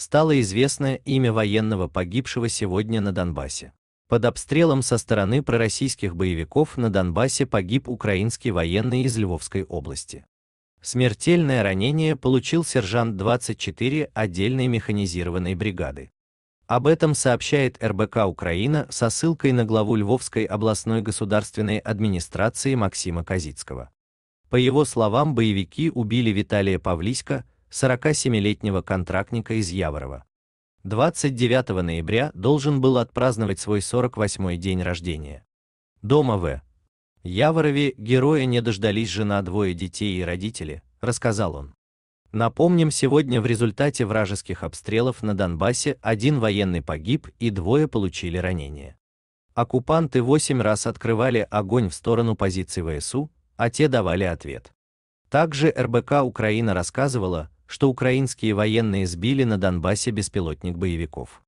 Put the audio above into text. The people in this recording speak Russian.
стало известно имя военного погибшего сегодня на Донбассе. Под обстрелом со стороны пророссийских боевиков на Донбассе погиб украинский военный из Львовской области. Смертельное ранение получил сержант 24 отдельной механизированной бригады. Об этом сообщает РБК Украина со ссылкой на главу Львовской областной государственной администрации Максима Козицкого. По его словам, боевики убили Виталия Павлиська, 47-летнего контрактника из Яворова. 29 ноября должен был отпраздновать свой 48-й день рождения. Дома в Яворове героя не дождались жена, двое детей и родители, рассказал он. Напомним, сегодня в результате вражеских обстрелов на Донбассе один военный погиб и двое получили ранения. Оккупанты восемь раз открывали огонь в сторону позиций ВСУ, а те давали ответ. Также РБК Украина рассказывала, что украинские военные сбили на Донбассе беспилотник боевиков.